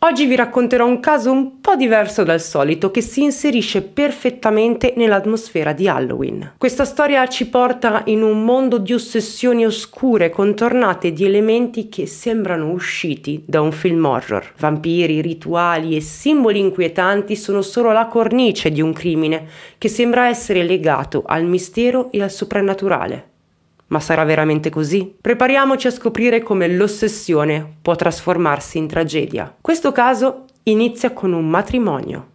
Oggi vi racconterò un caso un po' diverso dal solito che si inserisce perfettamente nell'atmosfera di Halloween. Questa storia ci porta in un mondo di ossessioni oscure contornate di elementi che sembrano usciti da un film horror. Vampiri, rituali e simboli inquietanti sono solo la cornice di un crimine che sembra essere legato al mistero e al soprannaturale. Ma sarà veramente così? Prepariamoci a scoprire come l'ossessione può trasformarsi in tragedia. Questo caso inizia con un matrimonio.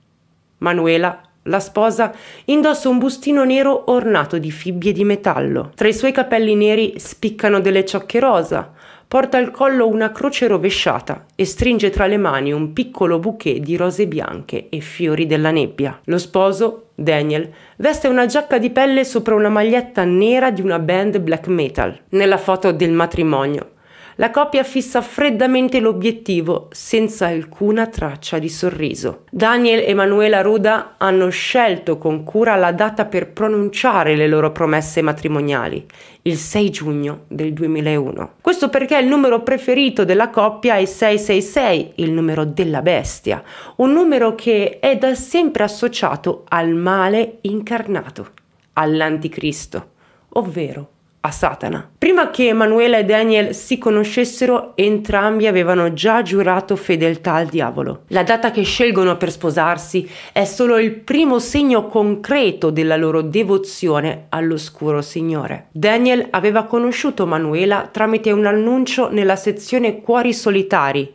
Manuela, la sposa, indossa un bustino nero ornato di fibbie di metallo. Tra i suoi capelli neri spiccano delle ciocche rosa, porta al collo una croce rovesciata e stringe tra le mani un piccolo bouquet di rose bianche e fiori della nebbia. Lo sposo Daniel, veste una giacca di pelle sopra una maglietta nera di una band black metal, nella foto del matrimonio la coppia fissa freddamente l'obiettivo, senza alcuna traccia di sorriso. Daniel e Manuela Ruda hanno scelto con cura la data per pronunciare le loro promesse matrimoniali, il 6 giugno del 2001. Questo perché il numero preferito della coppia è 666, il numero della bestia, un numero che è da sempre associato al male incarnato, all'anticristo, ovvero a Satana. Prima che Emanuela e Daniel si conoscessero, entrambi avevano già giurato fedeltà al diavolo. La data che scelgono per sposarsi è solo il primo segno concreto della loro devozione all'oscuro Signore. Daniel aveva conosciuto Manuela tramite un annuncio nella sezione Cuori Solitari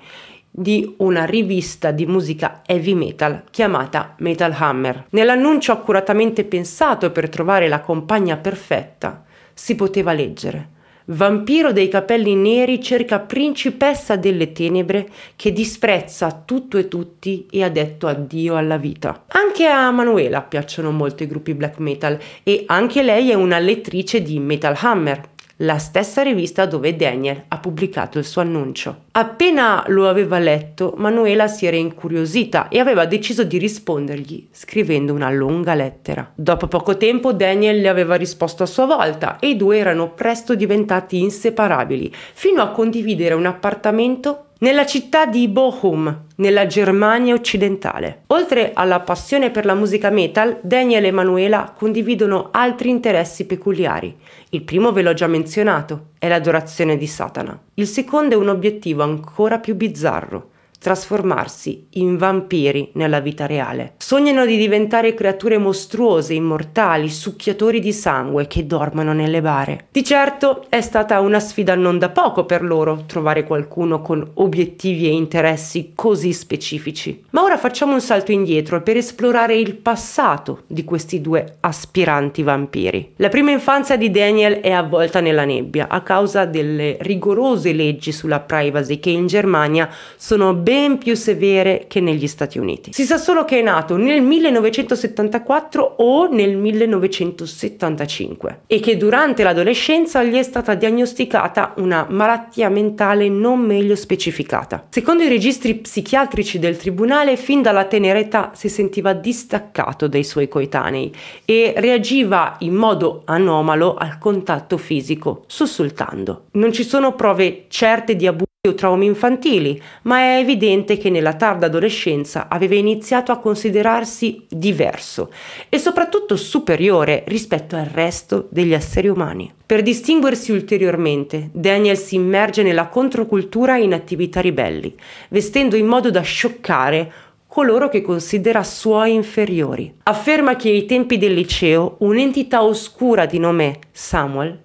di una rivista di musica heavy metal chiamata Metal Hammer. Nell'annuncio accuratamente pensato per trovare la compagna perfetta, si poteva leggere. Vampiro dei capelli neri cerca principessa delle tenebre che disprezza tutto e tutti e ha detto addio alla vita. Anche a Manuela piacciono molto i gruppi black metal e anche lei è una lettrice di Metal Hammer la stessa rivista dove Daniel ha pubblicato il suo annuncio. Appena lo aveva letto, Manuela si era incuriosita e aveva deciso di rispondergli scrivendo una lunga lettera. Dopo poco tempo Daniel le aveva risposto a sua volta e i due erano presto diventati inseparabili, fino a condividere un appartamento nella città di Bochum, nella Germania occidentale. Oltre alla passione per la musica metal, Daniel e Manuela condividono altri interessi peculiari. Il primo ve l'ho già menzionato, è l'adorazione di Satana. Il secondo è un obiettivo ancora più bizzarro, trasformarsi in vampiri nella vita reale. Sognano di diventare creature mostruose, immortali, succhiatori di sangue che dormono nelle bare. Di certo è stata una sfida non da poco per loro trovare qualcuno con obiettivi e interessi così specifici. Ma ora facciamo un salto indietro per esplorare il passato di questi due aspiranti vampiri. La prima infanzia di Daniel è avvolta nella nebbia a causa delle rigorose leggi sulla privacy che in Germania sono ben ben più severe che negli Stati Uniti. Si sa solo che è nato nel 1974 o nel 1975 e che durante l'adolescenza gli è stata diagnosticata una malattia mentale non meglio specificata. Secondo i registri psichiatrici del tribunale, fin dalla tenera età si sentiva distaccato dai suoi coetanei e reagiva in modo anomalo al contatto fisico, sussultando. Non ci sono prove certe di abuso più traumi infantili, ma è evidente che nella tarda adolescenza aveva iniziato a considerarsi diverso e soprattutto superiore rispetto al resto degli esseri umani. Per distinguersi ulteriormente, Daniel si immerge nella controcultura in attività ribelli, vestendo in modo da scioccare coloro che considera suoi inferiori. Afferma che ai tempi del liceo un'entità oscura di nome Samuel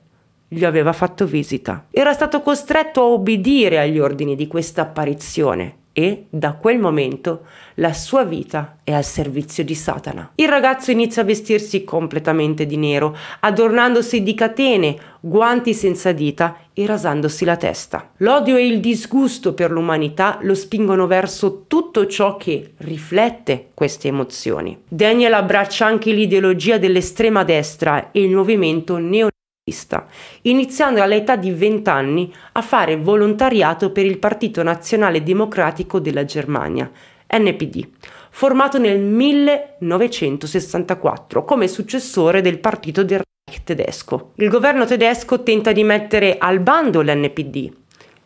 gli aveva fatto visita. Era stato costretto a obbedire agli ordini di questa apparizione e da quel momento la sua vita è al servizio di Satana. Il ragazzo inizia a vestirsi completamente di nero, adornandosi di catene, guanti senza dita e rasandosi la testa. L'odio e il disgusto per l'umanità lo spingono verso tutto ciò che riflette queste emozioni. Daniel abbraccia anche l'ideologia dell'estrema destra e il movimento neo iniziando all'età di 20 anni a fare volontariato per il Partito Nazionale Democratico della Germania, NPD, formato nel 1964 come successore del Partito del Reich tedesco. Il governo tedesco tenta di mettere al bando l'NPD,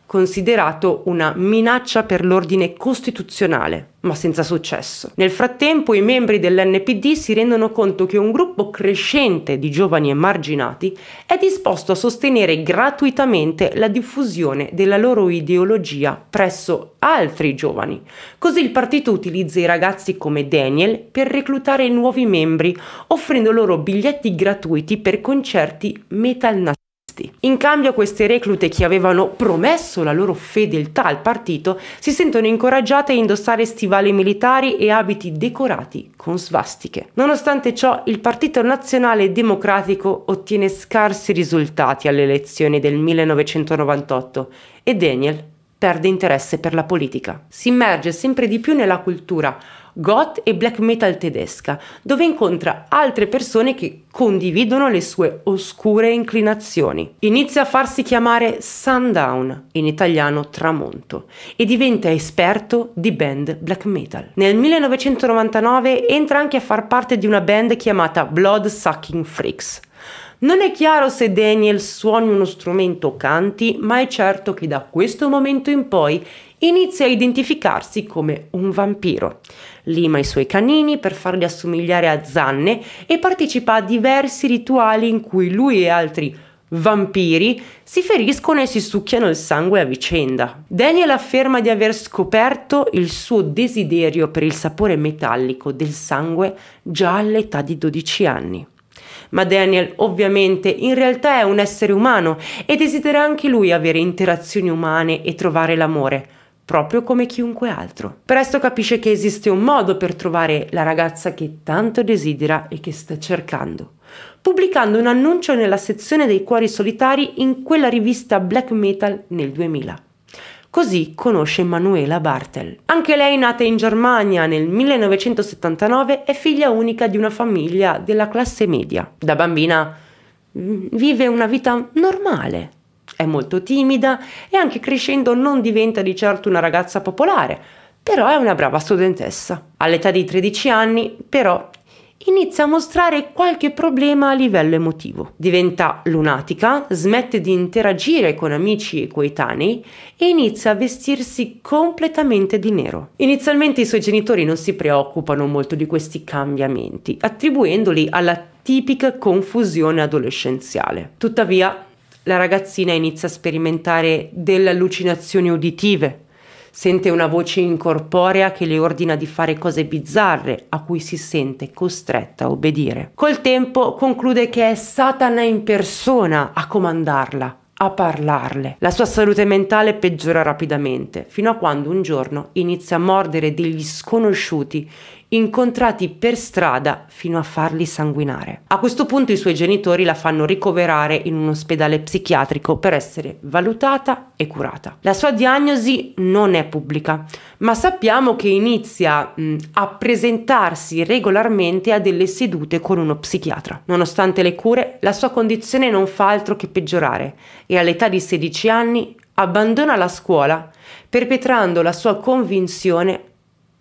considerato una minaccia per l'ordine costituzionale, ma senza successo. Nel frattempo i membri dell'NPD si rendono conto che un gruppo crescente di giovani emarginati è disposto a sostenere gratuitamente la diffusione della loro ideologia presso altri giovani. Così il partito utilizza i ragazzi come Daniel per reclutare nuovi membri, offrendo loro biglietti gratuiti per concerti metal nazisti. In cambio queste reclute che avevano promesso la loro fedeltà al partito si sentono incoraggiate a indossare stivali militari e abiti decorati con svastiche. Nonostante ciò il Partito Nazionale Democratico ottiene scarsi risultati alle elezioni del 1998 e Daniel perde interesse per la politica. Si immerge sempre di più nella cultura, goth e black metal tedesca, dove incontra altre persone che condividono le sue oscure inclinazioni. Inizia a farsi chiamare Sundown, in italiano tramonto, e diventa esperto di band black metal. Nel 1999 entra anche a far parte di una band chiamata Blood Sucking Freaks, non è chiaro se Daniel suoni uno strumento o canti, ma è certo che da questo momento in poi inizia a identificarsi come un vampiro. Lima i suoi canini per farli assomigliare a zanne e partecipa a diversi rituali in cui lui e altri vampiri si feriscono e si succhiano il sangue a vicenda. Daniel afferma di aver scoperto il suo desiderio per il sapore metallico del sangue già all'età di 12 anni. Ma Daniel ovviamente in realtà è un essere umano e desidera anche lui avere interazioni umane e trovare l'amore proprio come chiunque altro. Presto capisce che esiste un modo per trovare la ragazza che tanto desidera e che sta cercando, pubblicando un annuncio nella sezione dei cuori solitari in quella rivista black metal nel 2000. Così conosce Manuela Bartel. Anche lei, nata in Germania nel 1979, è figlia unica di una famiglia della classe media. Da bambina mm, vive una vita normale. È molto timida e anche crescendo non diventa di certo una ragazza popolare, però è una brava studentessa. All'età di 13 anni, però, inizia a mostrare qualche problema a livello emotivo. Diventa lunatica, smette di interagire con amici e coetanei e inizia a vestirsi completamente di nero. Inizialmente i suoi genitori non si preoccupano molto di questi cambiamenti, attribuendoli alla tipica confusione adolescenziale. Tuttavia, la ragazzina inizia a sperimentare delle allucinazioni uditive, Sente una voce incorporea che le ordina di fare cose bizzarre a cui si sente costretta a obbedire. Col tempo conclude che è Satana in persona a comandarla a parlarle. La sua salute mentale peggiora rapidamente, fino a quando un giorno inizia a mordere degli sconosciuti incontrati per strada fino a farli sanguinare. A questo punto i suoi genitori la fanno ricoverare in un ospedale psichiatrico per essere valutata e curata. La sua diagnosi non è pubblica, ma sappiamo che inizia mh, mm, a presentarsi regolarmente a delle sedute con uno psichiatra. Nonostante le cure, la sua condizione non fa altro che peggiorare e all'età di 16 anni abbandona la scuola perpetrando la sua convinzione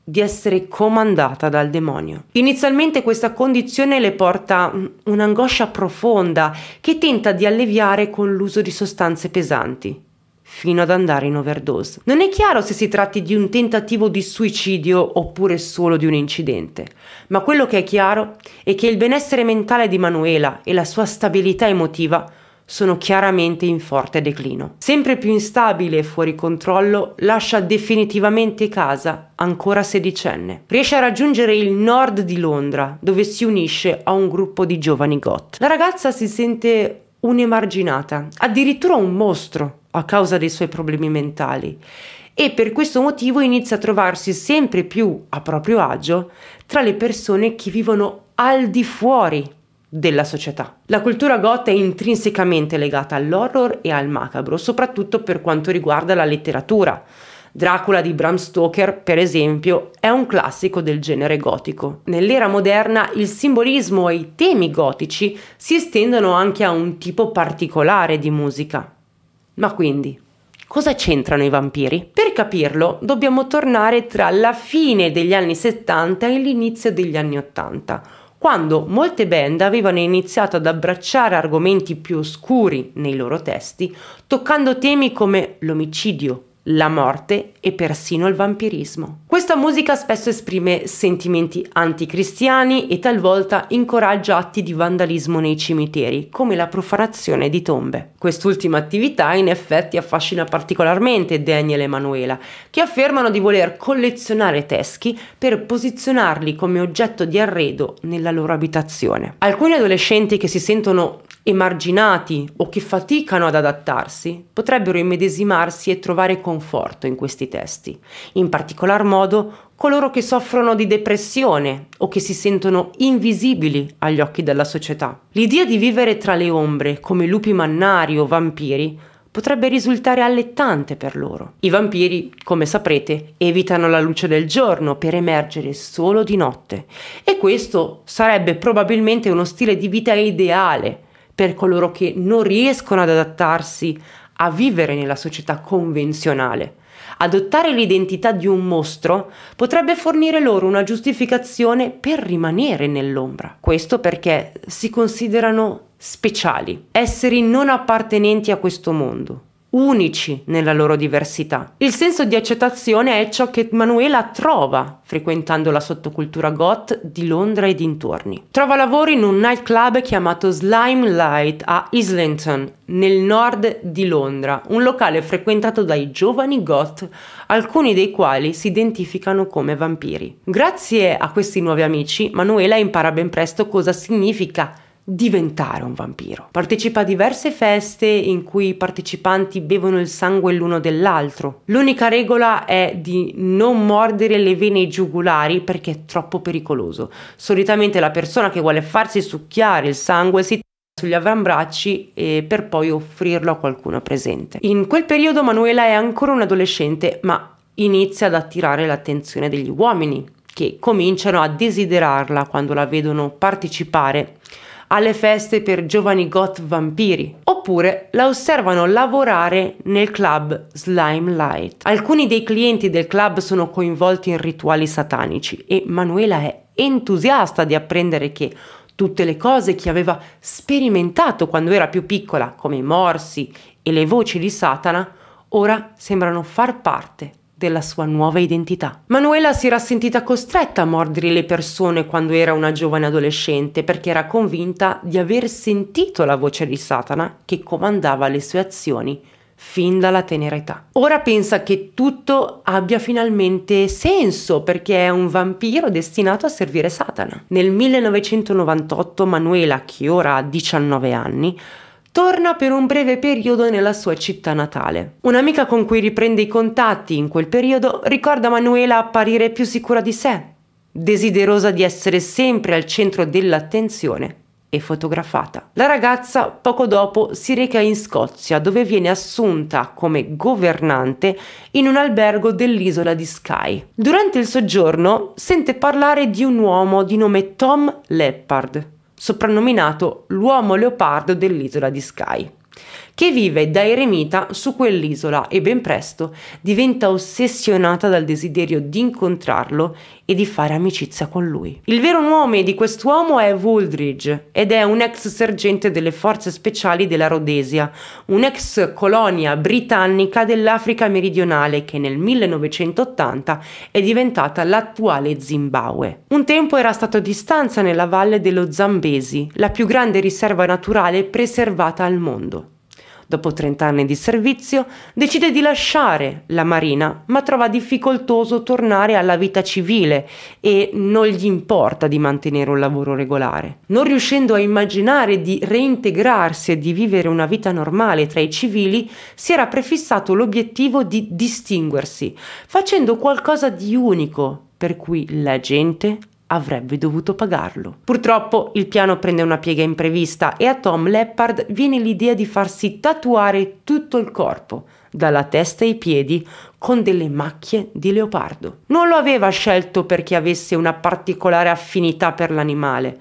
di essere comandata dal demonio. Inizialmente questa condizione le porta mm, un'angoscia profonda che tenta di alleviare con l'uso di sostanze pesanti fino ad andare in overdose. Non è chiaro se si tratti di un tentativo di suicidio oppure solo di un incidente, ma quello che è chiaro è che il benessere mentale di Manuela e la sua stabilità emotiva sono chiaramente in forte declino. Sempre più instabile e fuori controllo, lascia definitivamente casa, ancora sedicenne. Riesce a raggiungere il nord di Londra, dove si unisce a un gruppo di giovani goth. La ragazza si sente un'emarginata, addirittura un mostro a causa dei suoi problemi mentali e per questo motivo inizia a trovarsi sempre più a proprio agio tra le persone che vivono al di fuori della società. La cultura goth è intrinsecamente legata all'horror e al macabro, soprattutto per quanto riguarda la letteratura. Dracula di Bram Stoker, per esempio, è un classico del genere gotico. Nell'era moderna il simbolismo e i temi gotici si estendono anche a un tipo particolare di musica. Ma quindi, cosa c'entrano i vampiri? Per capirlo dobbiamo tornare tra la fine degli anni 70 e l'inizio degli anni 80, quando molte band avevano iniziato ad abbracciare argomenti più oscuri nei loro testi, toccando temi come l'omicidio, la morte e persino il vampirismo. Questa musica spesso esprime sentimenti anticristiani e talvolta incoraggia atti di vandalismo nei cimiteri, come la profanazione di tombe. Quest'ultima attività in effetti affascina particolarmente Daniel e Manuela, che affermano di voler collezionare teschi per posizionarli come oggetto di arredo nella loro abitazione. Alcuni adolescenti che si sentono emarginati o che faticano ad adattarsi potrebbero immedesimarsi e trovare conforto in questi testi, in particolar modo coloro che soffrono di depressione o che si sentono invisibili agli occhi della società. L'idea di vivere tra le ombre come lupi mannari o vampiri potrebbe risultare allettante per loro. I vampiri, come saprete, evitano la luce del giorno per emergere solo di notte e questo sarebbe probabilmente uno stile di vita ideale per coloro che non riescono ad adattarsi a vivere nella società convenzionale. Adottare l'identità di un mostro potrebbe fornire loro una giustificazione per rimanere nell'ombra. Questo perché si considerano speciali, esseri non appartenenti a questo mondo unici nella loro diversità. Il senso di accettazione è ciò che Manuela trova frequentando la sottocultura goth di Londra e dintorni. Trova lavoro in un nightclub chiamato Slime Light a Islington, nel nord di Londra, un locale frequentato dai giovani goth, alcuni dei quali si identificano come vampiri. Grazie a questi nuovi amici, Manuela impara ben presto cosa significa diventare un vampiro. Partecipa a diverse feste in cui i partecipanti bevono il sangue l'uno dell'altro. L'unica regola è di non mordere le vene giugulari perché è troppo pericoloso. Solitamente la persona che vuole farsi succhiare il sangue si sugli avambracci e per poi offrirlo a qualcuno presente. In quel periodo Manuela è ancora un adolescente, ma inizia ad attirare l'attenzione degli uomini, che cominciano a desiderarla quando la vedono partecipare alle feste per giovani goth vampiri, oppure la osservano lavorare nel club Slime Light. Alcuni dei clienti del club sono coinvolti in rituali satanici e Manuela è entusiasta di apprendere che tutte le cose che aveva sperimentato quando era più piccola, come i morsi e le voci di Satana, ora sembrano far parte della sua nuova identità. Manuela si era sentita costretta a mordere le persone quando era una giovane adolescente perché era convinta di aver sentito la voce di Satana che comandava le sue azioni fin dalla tenera età. Ora pensa che tutto abbia finalmente senso perché è un vampiro destinato a servire Satana. Nel 1998 Manuela, che ora ha 19 anni, torna per un breve periodo nella sua città natale. Un'amica con cui riprende i contatti in quel periodo ricorda Manuela apparire più sicura di sé, desiderosa di essere sempre al centro dell'attenzione e fotografata. La ragazza poco dopo si reca in Scozia dove viene assunta come governante in un albergo dell'isola di Skye. Durante il soggiorno sente parlare di un uomo di nome Tom Leppard soprannominato l'uomo leopardo dell'isola di Skye che vive da eremita su quell'isola e ben presto diventa ossessionata dal desiderio di incontrarlo e di fare amicizia con lui. Il vero nome di quest'uomo è Wooldridge ed è un ex sergente delle forze speciali della Rhodesia, un'ex colonia britannica dell'Africa meridionale che nel 1980 è diventata l'attuale Zimbabwe. Un tempo era stato a distanza nella valle dello Zambesi, la più grande riserva naturale preservata al mondo dopo 30 anni di servizio, decide di lasciare la Marina, ma trova difficoltoso tornare alla vita civile e non gli importa di mantenere un lavoro regolare. Non riuscendo a immaginare di reintegrarsi e di vivere una vita normale tra i civili, si era prefissato l'obiettivo di distinguersi, facendo qualcosa di unico per cui la gente avrebbe dovuto pagarlo. Purtroppo il piano prende una piega imprevista e a Tom Leppard viene l'idea di farsi tatuare tutto il corpo, dalla testa ai piedi, con delle macchie di leopardo. Non lo aveva scelto perché avesse una particolare affinità per l'animale,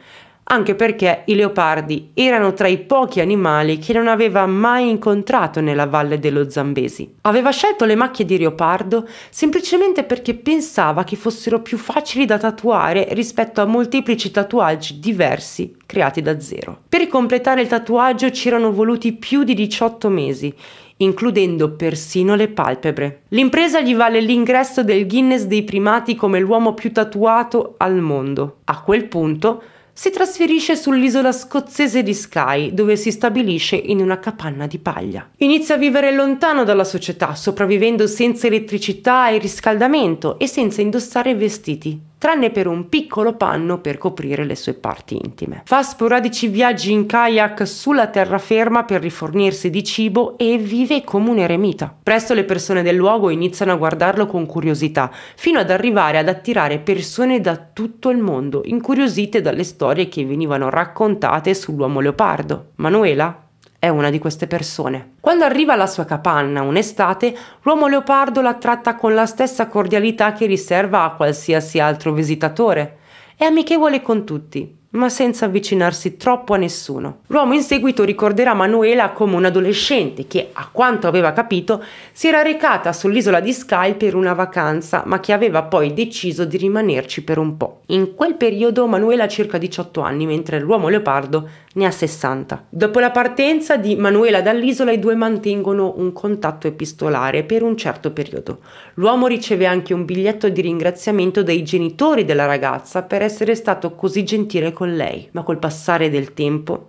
anche perché i leopardi erano tra i pochi animali che non aveva mai incontrato nella valle dello Zambesi. Aveva scelto le macchie di leopardo semplicemente perché pensava che fossero più facili da tatuare rispetto a molteplici tatuaggi diversi creati da zero. Per completare il tatuaggio ci erano voluti più di 18 mesi, includendo persino le palpebre. L'impresa gli vale l'ingresso del Guinness dei primati come l'uomo più tatuato al mondo. A quel punto si trasferisce sull'isola scozzese di Skye, dove si stabilisce in una capanna di paglia. Inizia a vivere lontano dalla società, sopravvivendo senza elettricità e riscaldamento e senza indossare vestiti tranne per un piccolo panno per coprire le sue parti intime. Fa sporadici viaggi in kayak sulla terraferma per rifornirsi di cibo e vive come un eremita. Presto le persone del luogo iniziano a guardarlo con curiosità, fino ad arrivare ad attirare persone da tutto il mondo, incuriosite dalle storie che venivano raccontate sull'uomo leopardo. Manuela è una di queste persone. Quando arriva alla sua capanna un'estate, l'uomo leopardo la tratta con la stessa cordialità che riserva a qualsiasi altro visitatore. È amichevole con tutti, ma senza avvicinarsi troppo a nessuno. L'uomo in seguito ricorderà Manuela come un adolescente che, a quanto aveva capito, si era recata sull'isola di Skye per una vacanza, ma che aveva poi deciso di rimanerci per un po'. In quel periodo Manuela ha circa 18 anni, mentre l'uomo leopardo ne ha 60. Dopo la partenza di Manuela dall'isola i due mantengono un contatto epistolare per un certo periodo. L'uomo riceve anche un biglietto di ringraziamento dai genitori della ragazza per essere stato così gentile con con lei, ma col passare del tempo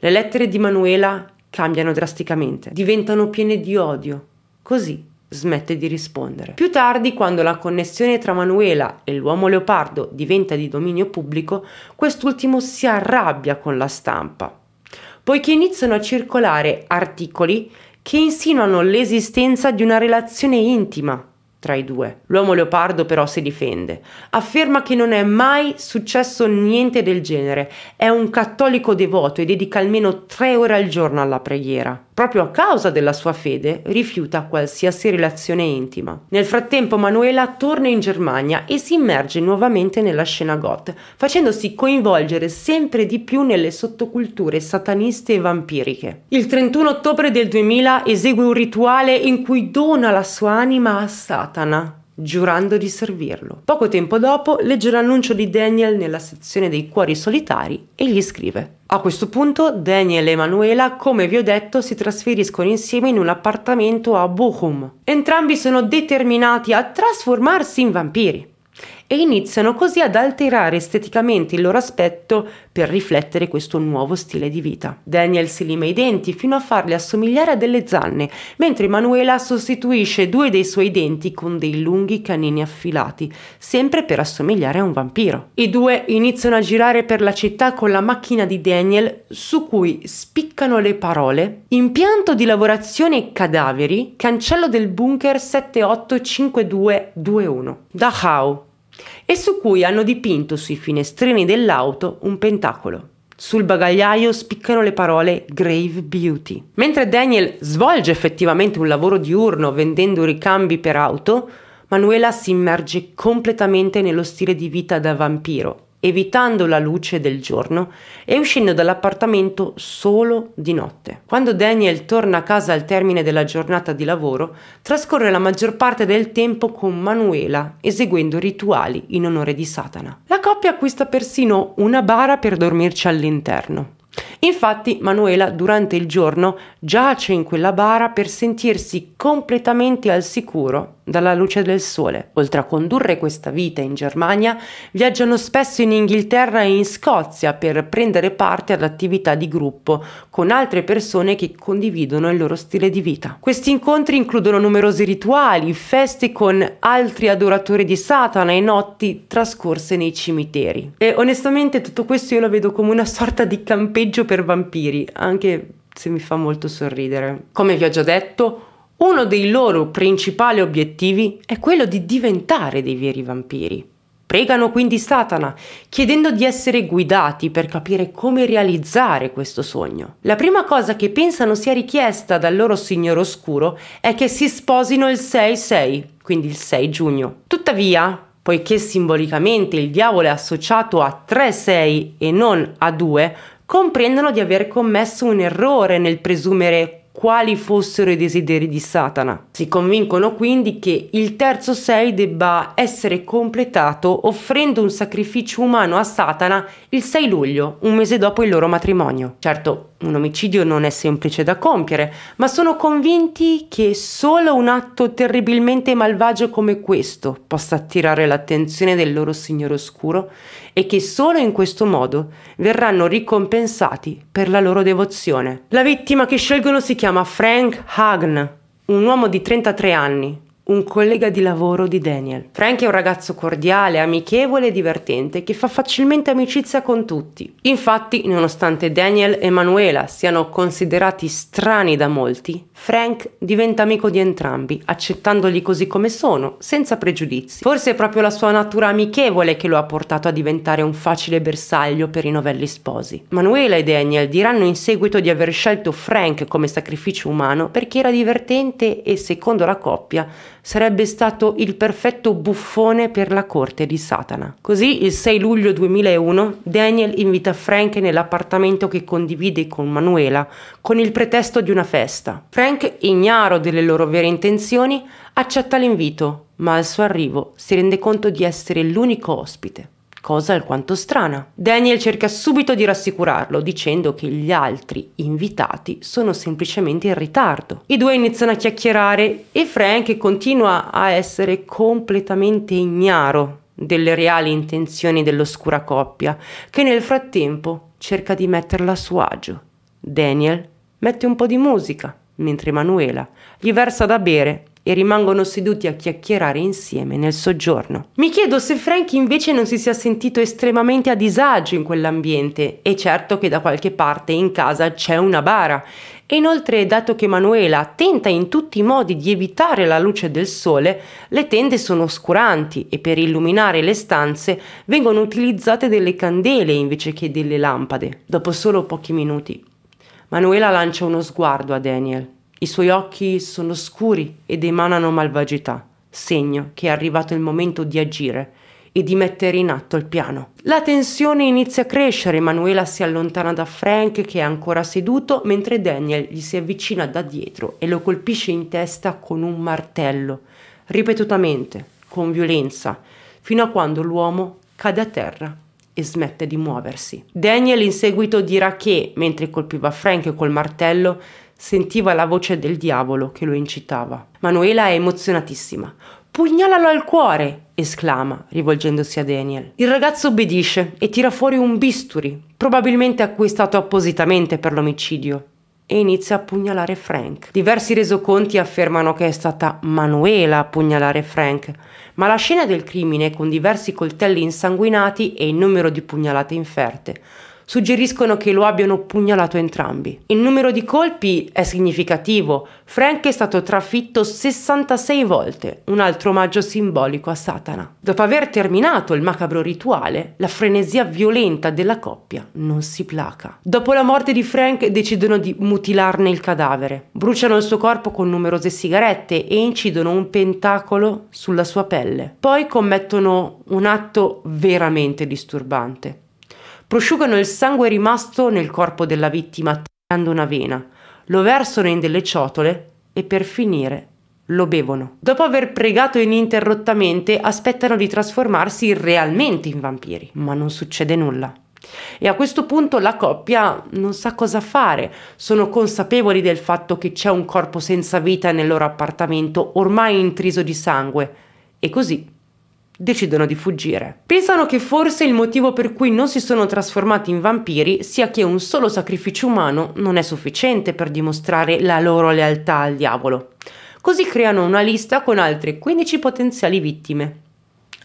le lettere di Manuela cambiano drasticamente, diventano piene di odio. Così smette di rispondere. Più tardi, quando la connessione tra Manuela e l'uomo leopardo diventa di dominio pubblico, quest'ultimo si arrabbia con la stampa, poiché iniziano a circolare articoli che insinuano l'esistenza di una relazione intima tra i due. L'uomo leopardo però si difende. Afferma che non è mai successo niente del genere. È un cattolico devoto e dedica almeno tre ore al giorno alla preghiera proprio a causa della sua fede, rifiuta qualsiasi relazione intima. Nel frattempo Manuela torna in Germania e si immerge nuovamente nella scena goth, facendosi coinvolgere sempre di più nelle sottoculture sataniste e vampiriche. Il 31 ottobre del 2000 esegue un rituale in cui dona la sua anima a Satana giurando di servirlo. Poco tempo dopo legge l'annuncio di Daniel nella sezione dei cuori solitari e gli scrive. A questo punto Daniel e Manuela, come vi ho detto, si trasferiscono insieme in un appartamento a Bochum. Entrambi sono determinati a trasformarsi in vampiri e iniziano così ad alterare esteticamente il loro aspetto per riflettere questo nuovo stile di vita. Daniel si lima i denti fino a farli assomigliare a delle zanne, mentre Manuela sostituisce due dei suoi denti con dei lunghi canini affilati, sempre per assomigliare a un vampiro. I due iniziano a girare per la città con la macchina di Daniel su cui spiccano le parole impianto di lavorazione cadaveri, cancello del bunker 785221. Dachau, e su cui hanno dipinto sui finestrini dell'auto un pentacolo. Sul bagagliaio spiccano le parole Grave Beauty. Mentre Daniel svolge effettivamente un lavoro diurno vendendo ricambi per auto, Manuela si immerge completamente nello stile di vita da vampiro evitando la luce del giorno e uscendo dall'appartamento solo di notte. Quando Daniel torna a casa al termine della giornata di lavoro, trascorre la maggior parte del tempo con Manuela, eseguendo rituali in onore di Satana. La coppia acquista persino una bara per dormirci all'interno. Infatti Manuela durante il giorno giace in quella bara per sentirsi completamente al sicuro dalla luce del sole. Oltre a condurre questa vita in Germania, viaggiano spesso in Inghilterra e in Scozia per prendere parte ad attività di gruppo con altre persone che condividono il loro stile di vita. Questi incontri includono numerosi rituali, feste con altri adoratori di Satana e notti trascorse nei cimiteri. E onestamente tutto questo io lo vedo come una sorta di campeggio per vampiri, anche se mi fa molto sorridere. Come vi ho già detto, uno dei loro principali obiettivi è quello di diventare dei veri vampiri. Pregano quindi Satana, chiedendo di essere guidati per capire come realizzare questo sogno. La prima cosa che pensano sia richiesta dal loro signore oscuro è che si sposino il 6-6, quindi il 6 giugno. Tuttavia, poiché simbolicamente il diavolo è associato a 3-6 e non a 2, comprendono di aver commesso un errore nel presumere quali fossero i desideri di Satana. Si convincono quindi che il terzo 6 debba essere completato offrendo un sacrificio umano a Satana il 6 luglio, un mese dopo il loro matrimonio. Certo, un omicidio non è semplice da compiere, ma sono convinti che solo un atto terribilmente malvagio come questo possa attirare l'attenzione del loro Signore Oscuro e che solo in questo modo verranno ricompensati per la loro devozione. La vittima che scelgono si chiama Frank Hagn, un uomo di 33 anni, un collega di lavoro di Daniel. Frank è un ragazzo cordiale, amichevole e divertente che fa facilmente amicizia con tutti. Infatti, nonostante Daniel e Manuela siano considerati strani da molti, Frank diventa amico di entrambi, accettandoli così come sono, senza pregiudizi. Forse è proprio la sua natura amichevole che lo ha portato a diventare un facile bersaglio per i novelli sposi. Manuela e Daniel diranno in seguito di aver scelto Frank come sacrificio umano perché era divertente e, secondo la coppia, sarebbe stato il perfetto buffone per la corte di Satana. Così il 6 luglio 2001 Daniel invita Frank nell'appartamento che condivide con Manuela con il pretesto di una festa. Frank, ignaro delle loro vere intenzioni, accetta l'invito, ma al suo arrivo si rende conto di essere l'unico ospite cosa alquanto strana. Daniel cerca subito di rassicurarlo dicendo che gli altri invitati sono semplicemente in ritardo. I due iniziano a chiacchierare e Frank continua a essere completamente ignaro delle reali intenzioni dell'oscura coppia, che nel frattempo cerca di metterla a suo agio. Daniel mette un po' di musica, mentre Manuela gli versa da bere e rimangono seduti a chiacchierare insieme nel soggiorno. Mi chiedo se Frank invece non si sia sentito estremamente a disagio in quell'ambiente È certo che da qualche parte in casa c'è una bara e inoltre, dato che Manuela tenta in tutti i modi di evitare la luce del sole, le tende sono oscuranti e per illuminare le stanze vengono utilizzate delle candele invece che delle lampade, dopo solo pochi minuti. Manuela lancia uno sguardo a Daniel. I suoi occhi sono scuri ed emanano malvagità, segno che è arrivato il momento di agire e di mettere in atto il piano. La tensione inizia a crescere, Manuela si allontana da Frank che è ancora seduto, mentre Daniel gli si avvicina da dietro e lo colpisce in testa con un martello, ripetutamente, con violenza, fino a quando l'uomo cade a terra e smette di muoversi. Daniel in seguito dirà che, mentre colpiva Frank col martello, Sentiva la voce del diavolo che lo incitava. Manuela è emozionatissima. Pugnalalo al cuore! esclama, rivolgendosi a Daniel. Il ragazzo obbedisce e tira fuori un bisturi, probabilmente acquistato appositamente per l'omicidio, e inizia a pugnalare Frank. Diversi resoconti affermano che è stata Manuela a pugnalare Frank, ma la scena del crimine, con diversi coltelli insanguinati e il numero di pugnalate inferte, suggeriscono che lo abbiano pugnalato entrambi. Il numero di colpi è significativo. Frank è stato trafitto 66 volte, un altro omaggio simbolico a Satana. Dopo aver terminato il macabro rituale, la frenesia violenta della coppia non si placa. Dopo la morte di Frank decidono di mutilarne il cadavere. Bruciano il suo corpo con numerose sigarette e incidono un pentacolo sulla sua pelle. Poi commettono un atto veramente disturbante prosciugano il sangue rimasto nel corpo della vittima tagliando una vena, lo versano in delle ciotole e per finire lo bevono. Dopo aver pregato ininterrottamente aspettano di trasformarsi realmente in vampiri, ma non succede nulla. E a questo punto la coppia non sa cosa fare, sono consapevoli del fatto che c'è un corpo senza vita nel loro appartamento ormai intriso di sangue e così decidono di fuggire. Pensano che forse il motivo per cui non si sono trasformati in vampiri sia che un solo sacrificio umano non è sufficiente per dimostrare la loro lealtà al diavolo. Così creano una lista con altre 15 potenziali vittime.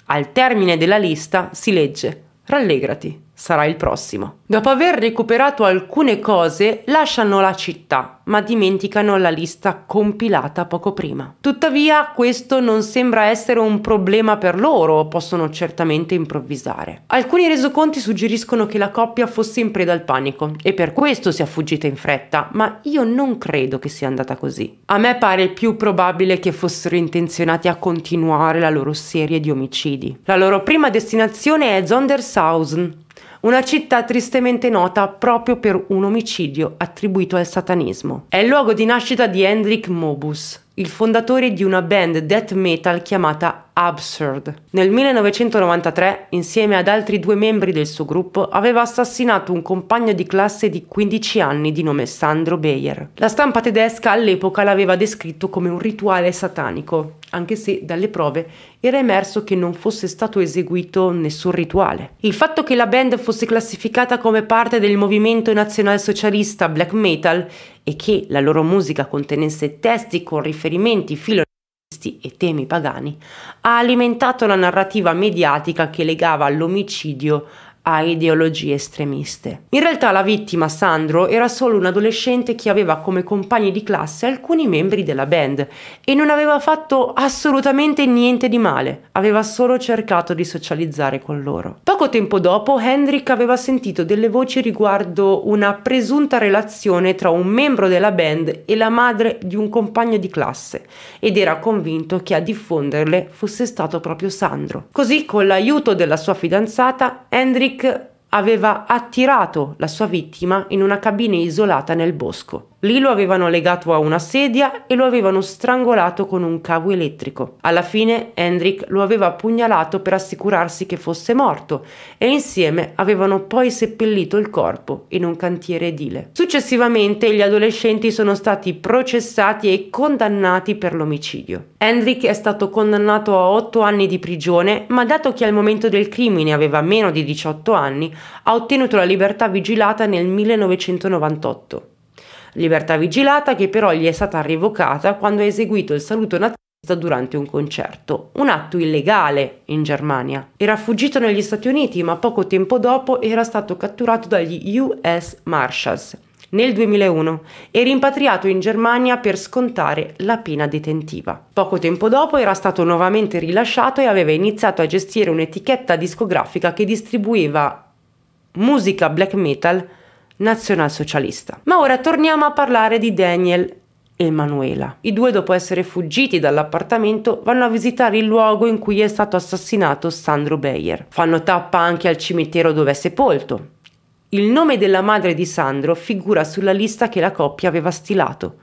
Al termine della lista si legge Rallegrati sarà il prossimo. Dopo aver recuperato alcune cose, lasciano la città, ma dimenticano la lista compilata poco prima. Tuttavia, questo non sembra essere un problema per loro, possono certamente improvvisare. Alcuni resoconti suggeriscono che la coppia fosse in preda al panico e per questo sia fuggita in fretta, ma io non credo che sia andata così. A me pare più probabile che fossero intenzionati a continuare la loro serie di omicidi. La loro prima destinazione è Zondershausen, una città tristemente nota proprio per un omicidio attribuito al satanismo. È il luogo di nascita di Hendrik Mobus, il fondatore di una band death metal chiamata Absurd. Nel 1993, insieme ad altri due membri del suo gruppo, aveva assassinato un compagno di classe di 15 anni di nome Sandro Beyer. La stampa tedesca all'epoca l'aveva descritto come un rituale satanico anche se dalle prove era emerso che non fosse stato eseguito nessun rituale. Il fatto che la band fosse classificata come parte del movimento nazionalsocialista black metal e che la loro musica contenesse testi con riferimenti filo e temi pagani, ha alimentato la narrativa mediatica che legava l'omicidio a ideologie estremiste. In realtà la vittima, Sandro, era solo un adolescente che aveva come compagni di classe alcuni membri della band e non aveva fatto assolutamente niente di male, aveva solo cercato di socializzare con loro. Poco tempo dopo Hendrik aveva sentito delle voci riguardo una presunta relazione tra un membro della band e la madre di un compagno di classe ed era convinto che a diffonderle fosse stato proprio Sandro. Così con l'aiuto della sua fidanzata, Hendrik make aveva attirato la sua vittima in una cabina isolata nel bosco. Lì lo avevano legato a una sedia e lo avevano strangolato con un cavo elettrico. Alla fine Hendrik lo aveva pugnalato per assicurarsi che fosse morto e insieme avevano poi seppellito il corpo in un cantiere edile. Successivamente gli adolescenti sono stati processati e condannati per l'omicidio. Hendrik è stato condannato a 8 anni di prigione, ma dato che al momento del crimine aveva meno di 18 anni, ha ottenuto la libertà vigilata nel 1998. Libertà vigilata che però gli è stata revocata quando ha eseguito il saluto nazista durante un concerto, un atto illegale in Germania. Era fuggito negli Stati Uniti, ma poco tempo dopo era stato catturato dagli US Marshals nel 2001 e rimpatriato in Germania per scontare la pena detentiva. Poco tempo dopo era stato nuovamente rilasciato e aveva iniziato a gestire un'etichetta discografica che distribuiva musica black metal nazionalsocialista. Ma ora torniamo a parlare di Daniel e Manuela. I due, dopo essere fuggiti dall'appartamento, vanno a visitare il luogo in cui è stato assassinato Sandro Beyer. Fanno tappa anche al cimitero dove è sepolto. Il nome della madre di Sandro figura sulla lista che la coppia aveva stilato,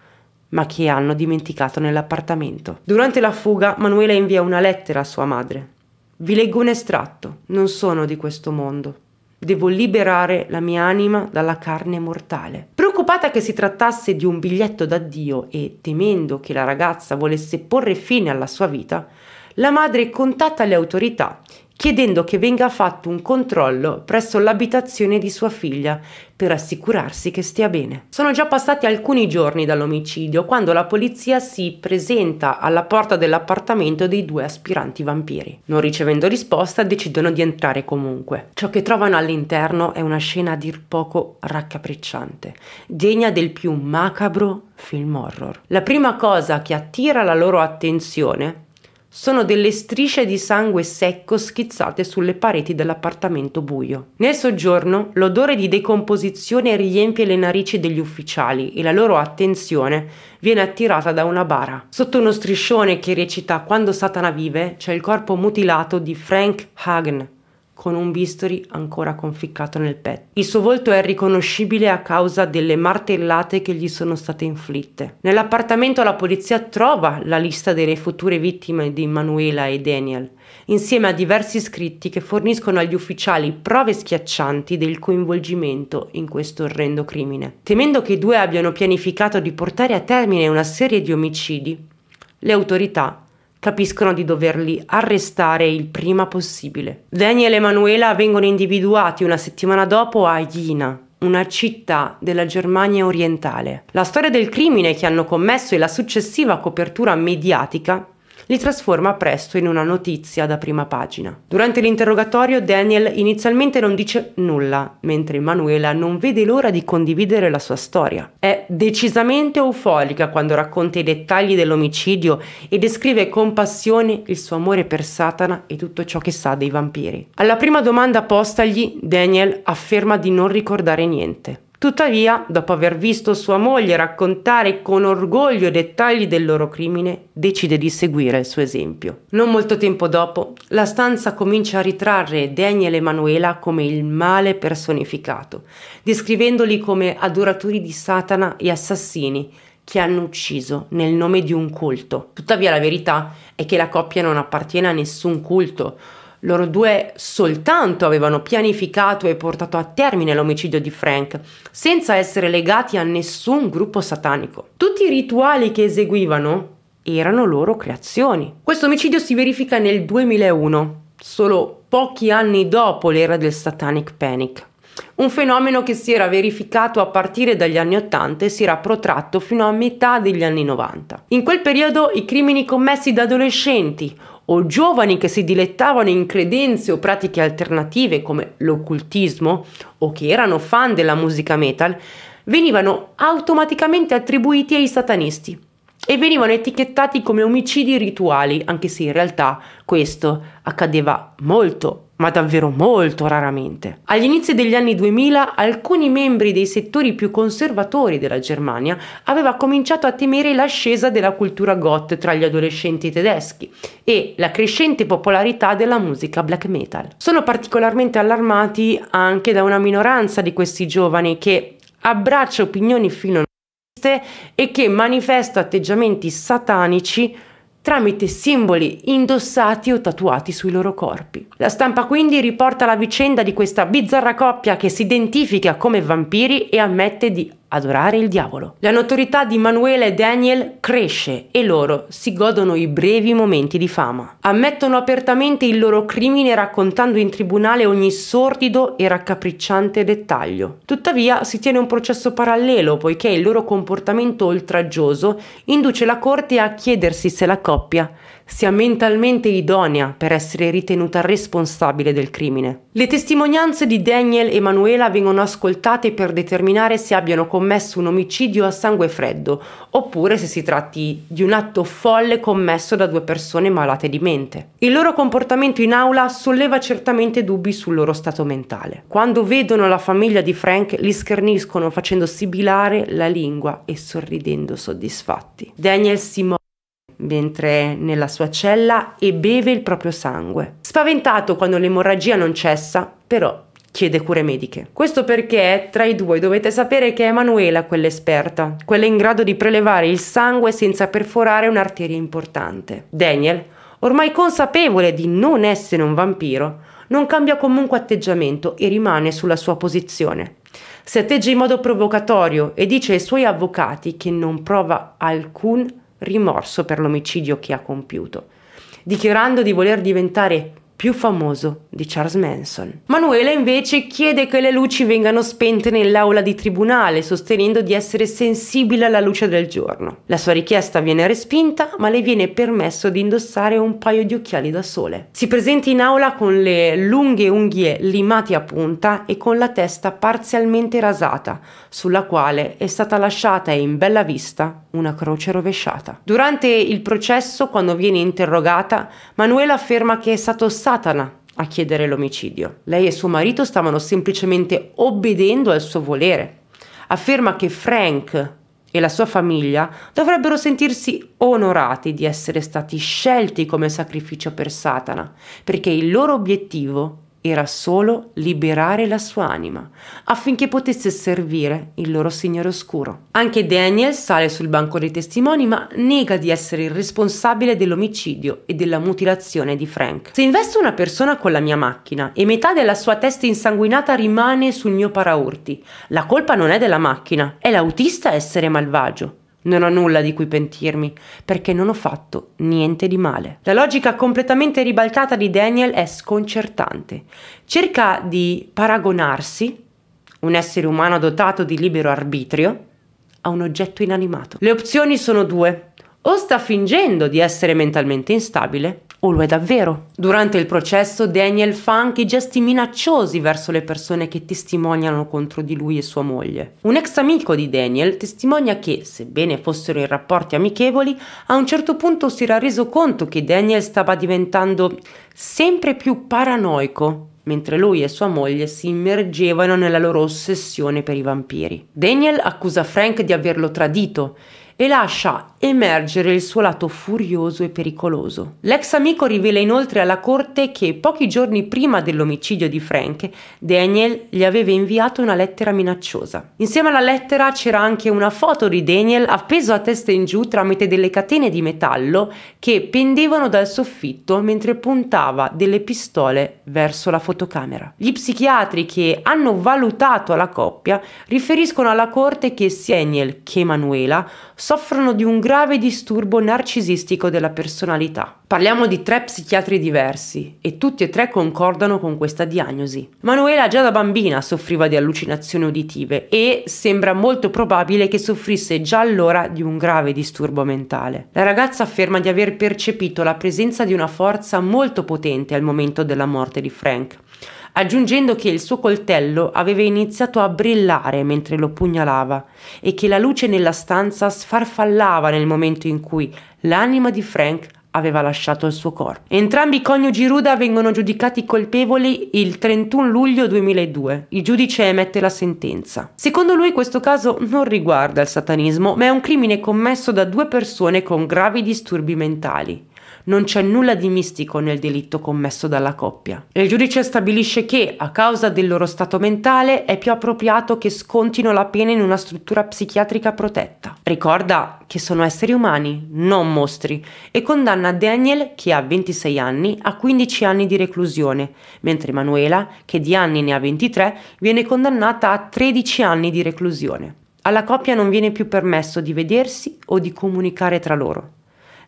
ma che hanno dimenticato nell'appartamento. Durante la fuga, Manuela invia una lettera a sua madre. Vi leggo un estratto. Non sono di questo mondo. Devo liberare la mia anima dalla carne mortale. Preoccupata che si trattasse di un biglietto d'addio e temendo che la ragazza volesse porre fine alla sua vita, la madre contatta le autorità chiedendo che venga fatto un controllo presso l'abitazione di sua figlia per assicurarsi che stia bene. Sono già passati alcuni giorni dall'omicidio quando la polizia si presenta alla porta dell'appartamento dei due aspiranti vampiri. Non ricevendo risposta decidono di entrare comunque. Ciò che trovano all'interno è una scena a dir poco raccapricciante, degna del più macabro film horror. La prima cosa che attira la loro attenzione sono delle strisce di sangue secco schizzate sulle pareti dell'appartamento buio. Nel soggiorno l'odore di decomposizione riempie le narici degli ufficiali e la loro attenzione viene attirata da una bara. Sotto uno striscione che recita Quando Satana vive c'è il corpo mutilato di Frank Hagen, con un bisturi ancora conficcato nel petto. Il suo volto è riconoscibile a causa delle martellate che gli sono state inflitte. Nell'appartamento la polizia trova la lista delle future vittime di Manuela e Daniel, insieme a diversi scritti che forniscono agli ufficiali prove schiaccianti del coinvolgimento in questo orrendo crimine. Temendo che i due abbiano pianificato di portare a termine una serie di omicidi, le autorità capiscono di doverli arrestare il prima possibile. Daniel e Manuela vengono individuati una settimana dopo a Jena, una città della Germania orientale. La storia del crimine che hanno commesso e la successiva copertura mediatica li trasforma presto in una notizia da prima pagina. Durante l'interrogatorio Daniel inizialmente non dice nulla, mentre Manuela non vede l'ora di condividere la sua storia. È decisamente euforica quando racconta i dettagli dell'omicidio e descrive con passione il suo amore per Satana e tutto ciò che sa dei vampiri. Alla prima domanda postagli, Daniel afferma di non ricordare niente. Tuttavia, dopo aver visto sua moglie raccontare con orgoglio i dettagli del loro crimine, decide di seguire il suo esempio. Non molto tempo dopo, la stanza comincia a ritrarre Daniel e Manuela come il male personificato, descrivendoli come adoratori di Satana e assassini che hanno ucciso nel nome di un culto. Tuttavia la verità è che la coppia non appartiene a nessun culto, loro due soltanto avevano pianificato e portato a termine l'omicidio di Frank, senza essere legati a nessun gruppo satanico. Tutti i rituali che eseguivano erano loro creazioni. Questo omicidio si verifica nel 2001, solo pochi anni dopo l'era del Satanic Panic. Un fenomeno che si era verificato a partire dagli anni 80 e si era protratto fino a metà degli anni 90. In quel periodo i crimini commessi da adolescenti o giovani che si dilettavano in credenze o pratiche alternative come l'occultismo o che erano fan della musica metal, venivano automaticamente attribuiti ai satanisti e venivano etichettati come omicidi rituali, anche se in realtà questo accadeva molto ma davvero molto raramente. Agli inizi degli anni 2000 alcuni membri dei settori più conservatori della Germania aveva cominciato a temere l'ascesa della cultura goth tra gli adolescenti tedeschi e la crescente popolarità della musica black metal. Sono particolarmente allarmati anche da una minoranza di questi giovani che abbraccia opinioni filo e che manifesta atteggiamenti satanici tramite simboli indossati o tatuati sui loro corpi. La stampa quindi riporta la vicenda di questa bizzarra coppia che si identifica come vampiri e ammette di adorare il diavolo. La notorietà di Manuela e Daniel cresce e loro si godono i brevi momenti di fama. Ammettono apertamente il loro crimine raccontando in tribunale ogni sordido e raccapricciante dettaglio. Tuttavia si tiene un processo parallelo poiché il loro comportamento oltraggioso induce la corte a chiedersi se la coppia sia mentalmente idonea per essere ritenuta responsabile del crimine. Le testimonianze di Daniel e Manuela vengono ascoltate per determinare se abbiano commesso un omicidio a sangue freddo oppure se si tratti di un atto folle commesso da due persone malate di mente. Il loro comportamento in aula solleva certamente dubbi sul loro stato mentale. Quando vedono la famiglia di Frank li scherniscono facendo sibilare la lingua e sorridendo soddisfatti. Daniel si muove mentre è nella sua cella e beve il proprio sangue. Spaventato quando l'emorragia non cessa, però chiede cure mediche. Questo perché tra i due dovete sapere che è Emanuela quella esperta, quella in grado di prelevare il sangue senza perforare un'arteria importante. Daniel, ormai consapevole di non essere un vampiro, non cambia comunque atteggiamento e rimane sulla sua posizione. Si atteggia in modo provocatorio e dice ai suoi avvocati che non prova alcun rimorso per l'omicidio che ha compiuto, dichiarando di voler diventare più famoso di Charles Manson. Manuela invece chiede che le luci vengano spente nell'aula di tribunale, sostenendo di essere sensibile alla luce del giorno. La sua richiesta viene respinta, ma le viene permesso di indossare un paio di occhiali da sole. Si presenta in aula con le lunghe unghie limate a punta e con la testa parzialmente rasata, sulla quale è stata lasciata in bella vista una croce rovesciata. Durante il processo, quando viene interrogata, Manuela afferma che è stato Satana a chiedere l'omicidio. Lei e suo marito stavano semplicemente obbedendo al suo volere. Afferma che Frank e la sua famiglia dovrebbero sentirsi onorati di essere stati scelti come sacrificio per Satana, perché il loro obiettivo era solo liberare la sua anima, affinché potesse servire il loro Signore Oscuro. Anche Daniel sale sul banco dei testimoni, ma nega di essere il responsabile dell'omicidio e della mutilazione di Frank. Se investo una persona con la mia macchina e metà della sua testa insanguinata rimane sul mio paraurti, la colpa non è della macchina, è l'autista essere malvagio. Non ho nulla di cui pentirmi, perché non ho fatto niente di male. La logica completamente ribaltata di Daniel è sconcertante. Cerca di paragonarsi, un essere umano dotato di libero arbitrio, a un oggetto inanimato. Le opzioni sono due o sta fingendo di essere mentalmente instabile o lo è davvero. Durante il processo Daniel fa anche gesti minacciosi verso le persone che testimoniano contro di lui e sua moglie. Un ex amico di Daniel testimonia che, sebbene fossero in rapporti amichevoli, a un certo punto si era reso conto che Daniel stava diventando sempre più paranoico mentre lui e sua moglie si immergevano nella loro ossessione per i vampiri. Daniel accusa Frank di averlo tradito e lascia emergere il suo lato furioso e pericoloso. L'ex amico rivela inoltre alla corte che pochi giorni prima dell'omicidio di Frank, Daniel gli aveva inviato una lettera minacciosa. Insieme alla lettera c'era anche una foto di Daniel appeso a testa in giù tramite delle catene di metallo che pendevano dal soffitto mentre puntava delle pistole verso la fotocamera. Gli psichiatri che hanno valutato la coppia riferiscono alla corte che sia Daniel che Manuela soffrono di un grave disturbo narcisistico della personalità. Parliamo di tre psichiatri diversi e tutti e tre concordano con questa diagnosi. Manuela già da bambina soffriva di allucinazioni uditive e sembra molto probabile che soffrisse già allora di un grave disturbo mentale. La ragazza afferma di aver percepito la presenza di una forza molto potente al momento della morte di Frank aggiungendo che il suo coltello aveva iniziato a brillare mentre lo pugnalava e che la luce nella stanza sfarfallava nel momento in cui l'anima di Frank aveva lasciato il suo corpo. Entrambi i coniugi Ruda vengono giudicati colpevoli il 31 luglio 2002. Il giudice emette la sentenza. Secondo lui questo caso non riguarda il satanismo, ma è un crimine commesso da due persone con gravi disturbi mentali non c'è nulla di mistico nel delitto commesso dalla coppia. Il giudice stabilisce che, a causa del loro stato mentale, è più appropriato che scontino la pena in una struttura psichiatrica protetta. Ricorda che sono esseri umani, non mostri, e condanna Daniel, che ha 26 anni, a 15 anni di reclusione, mentre Manuela, che di anni ne ha 23, viene condannata a 13 anni di reclusione. Alla coppia non viene più permesso di vedersi o di comunicare tra loro.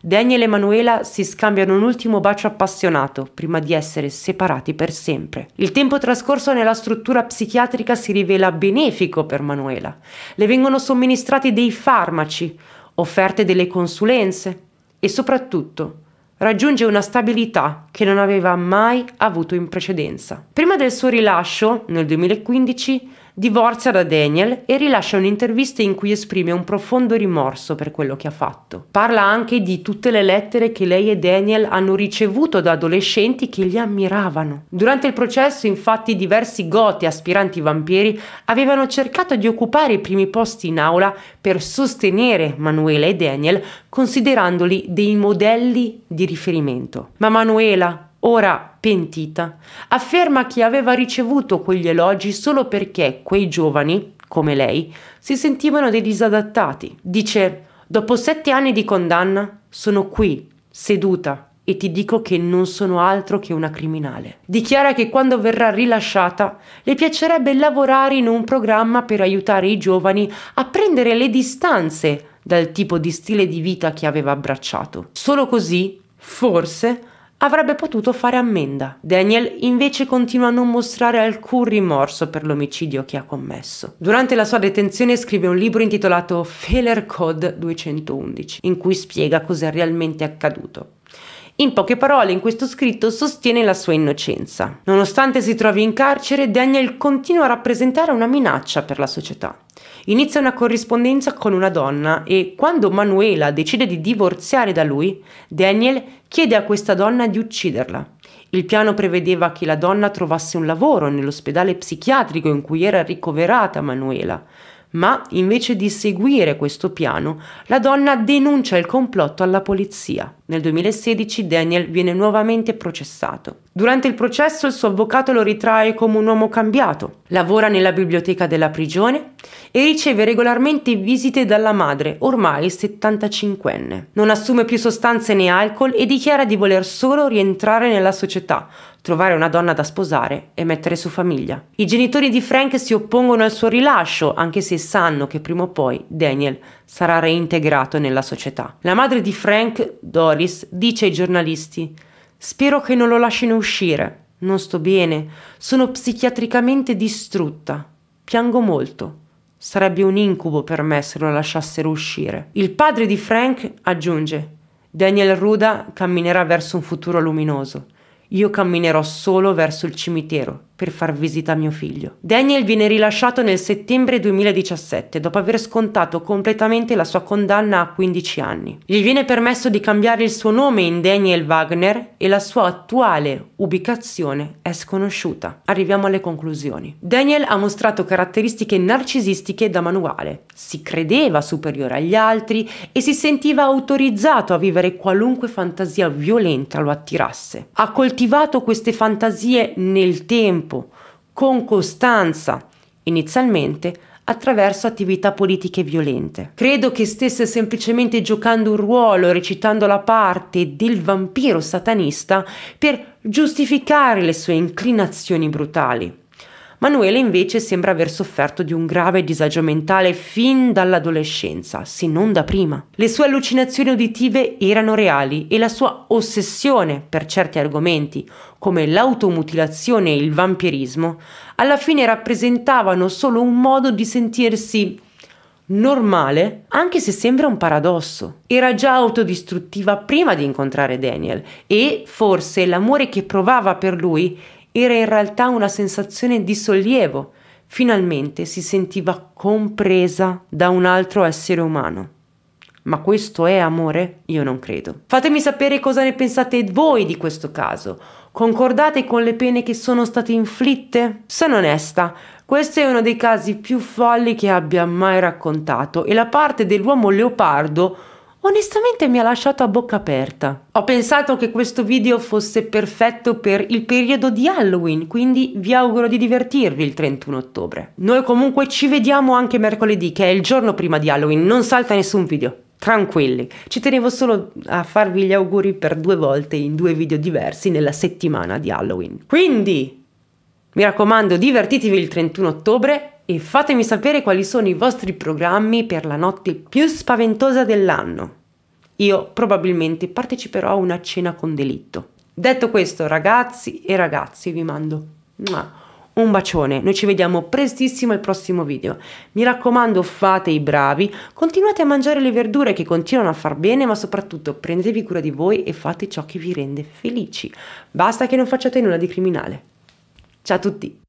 Daniel e Manuela si scambiano un ultimo bacio appassionato prima di essere separati per sempre. Il tempo trascorso nella struttura psichiatrica si rivela benefico per Manuela. Le vengono somministrati dei farmaci, offerte delle consulenze e soprattutto raggiunge una stabilità che non aveva mai avuto in precedenza. Prima del suo rilascio, nel 2015, divorzia da Daniel e rilascia un'intervista in cui esprime un profondo rimorso per quello che ha fatto. Parla anche di tutte le lettere che lei e Daniel hanno ricevuto da adolescenti che li ammiravano. Durante il processo, infatti, diversi goti aspiranti vampiri avevano cercato di occupare i primi posti in aula per sostenere Manuela e Daniel, considerandoli dei modelli di riferimento. Ma Manuela, ora pentita. Afferma che aveva ricevuto quegli elogi solo perché quei giovani, come lei, si sentivano dei disadattati. Dice, dopo sette anni di condanna, sono qui, seduta, e ti dico che non sono altro che una criminale. Dichiara che quando verrà rilasciata le piacerebbe lavorare in un programma per aiutare i giovani a prendere le distanze dal tipo di stile di vita che aveva abbracciato. Solo così, forse, avrebbe potuto fare ammenda. Daniel invece continua a non mostrare alcun rimorso per l'omicidio che ha commesso. Durante la sua detenzione scrive un libro intitolato Feller Code 211, in cui spiega cos'è realmente accaduto. In poche parole, in questo scritto sostiene la sua innocenza. Nonostante si trovi in carcere, Daniel continua a rappresentare una minaccia per la società. Inizia una corrispondenza con una donna e quando Manuela decide di divorziare da lui, Daniel chiede a questa donna di ucciderla. Il piano prevedeva che la donna trovasse un lavoro nell'ospedale psichiatrico in cui era ricoverata Manuela, ma invece di seguire questo piano, la donna denuncia il complotto alla polizia. Nel 2016 Daniel viene nuovamente processato. Durante il processo il suo avvocato lo ritrae come un uomo cambiato, lavora nella biblioteca della prigione e riceve regolarmente visite dalla madre, ormai 75enne. Non assume più sostanze né alcol e dichiara di voler solo rientrare nella società, trovare una donna da sposare e mettere su famiglia. I genitori di Frank si oppongono al suo rilascio, anche se sanno che prima o poi Daniel sarà reintegrato nella società. La madre di Frank, Doris, dice ai giornalisti Spero che non lo lasciano uscire. Non sto bene, sono psichiatricamente distrutta. Piango molto. Sarebbe un incubo per me se lo lasciassero uscire. Il padre di Frank aggiunge Daniel Ruda camminerà verso un futuro luminoso. Io camminerò solo verso il cimitero per far visita a mio figlio. Daniel viene rilasciato nel settembre 2017 dopo aver scontato completamente la sua condanna a 15 anni. Gli viene permesso di cambiare il suo nome in Daniel Wagner e la sua attuale ubicazione è sconosciuta. Arriviamo alle conclusioni. Daniel ha mostrato caratteristiche narcisistiche da manuale. Si credeva superiore agli altri e si sentiva autorizzato a vivere qualunque fantasia violenta lo attirasse. Ha coltivato queste fantasie nel tempo tempo, con costanza, inizialmente attraverso attività politiche violente. Credo che stesse semplicemente giocando un ruolo, recitando la parte del vampiro satanista per giustificare le sue inclinazioni brutali. Manuele invece sembra aver sofferto di un grave disagio mentale fin dall'adolescenza, se non da prima. Le sue allucinazioni uditive erano reali e la sua ossessione per certi argomenti, come l'automutilazione e il vampirismo, alla fine rappresentavano solo un modo di sentirsi normale, anche se sembra un paradosso. Era già autodistruttiva prima di incontrare Daniel e forse l'amore che provava per lui era in realtà una sensazione di sollievo. Finalmente si sentiva compresa da un altro essere umano. Ma questo è amore? Io non credo. Fatemi sapere cosa ne pensate voi di questo caso. Concordate con le pene che sono state inflitte? Sono onesta, questo è uno dei casi più folli che abbia mai raccontato e la parte dell'uomo leopardo Onestamente mi ha lasciato a bocca aperta. Ho pensato che questo video fosse perfetto per il periodo di Halloween, quindi vi auguro di divertirvi il 31 ottobre. Noi comunque ci vediamo anche mercoledì, che è il giorno prima di Halloween, non salta nessun video. Tranquilli, ci tenevo solo a farvi gli auguri per due volte in due video diversi nella settimana di Halloween. Quindi, mi raccomando, divertitevi il 31 ottobre e fatemi sapere quali sono i vostri programmi per la notte più spaventosa dell'anno. Io probabilmente parteciperò a una cena con delitto. Detto questo, ragazzi e ragazzi, vi mando un bacione. Noi ci vediamo prestissimo al prossimo video. Mi raccomando, fate i bravi, continuate a mangiare le verdure che continuano a far bene, ma soprattutto prendetevi cura di voi e fate ciò che vi rende felici. Basta che non facciate nulla di criminale. Ciao a tutti!